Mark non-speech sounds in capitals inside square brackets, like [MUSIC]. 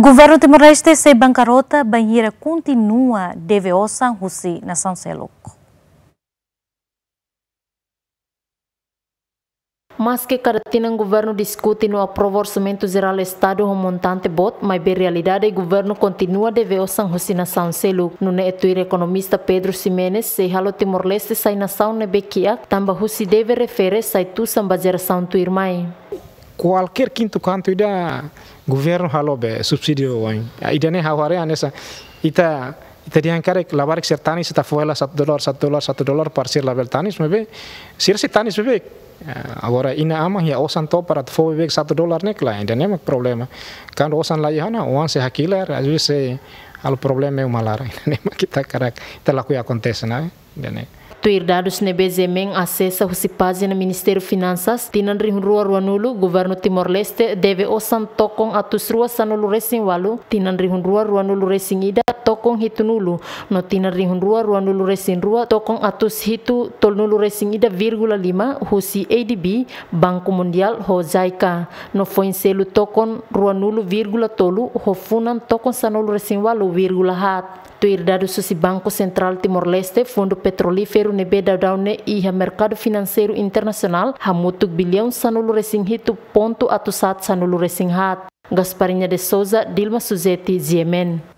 Governo timor-leste sem bancarrota, banheira continua DVO San José, na São Celoco. Mas que Caratina o governo discute no aprova orçamento geral do Estado um montante bot, mas a realidade o governo continua dever ao São José na São No No netuir economista Pedro Ximenez, se halo Timor-Leste sai nação nebequia, o José deve referir sai tu samba geração tu irmãe. qualquer quinto canto ida governo halobe subsidio wain ya, ida ne haware anesa ita ita diankare labarek ser tanis ita fuela sat dolar sat dolar sat dolar sir label tanis mebe sir si tanis bebek agora ya, ina ama ya osan to fo tu bebek satu dolar nek lain ne mak problema kan osan hana oan se hakiler azu se al problema umalara [LAUGHS] ida ne mak kita karek ita laku ya na ida ne Tuirdados pazi na a Finansas Ministério Finanças, ruwa ruwa nulu Guvernu Timor-Leste, deve osan tokong atus ruwa sanulu resing walu, ruwa ruwa nulu resing ida, tokong hitu nulu no ruwa ruwa nulu resing ruwa tokong atus hitu tol nulu resing ida virgula lima, husi ADB, Banku Mundial ho Zaika, no foin selu tokong ruwa nulu virgula tolu, ho Funan Tokong sanulu resing walu virgula hat. Tuirdado Susi Banco Central Timor-Leste, Fundo Petrolífero Nebeda Daune e a Mercado Financeiro Internacional, Hamutuk Bilhão Sanulu Resinghito, Ponto Atusat Sanulu Resinghat. Gasparinha de Souza, Dilma Suzetti, Ziemen.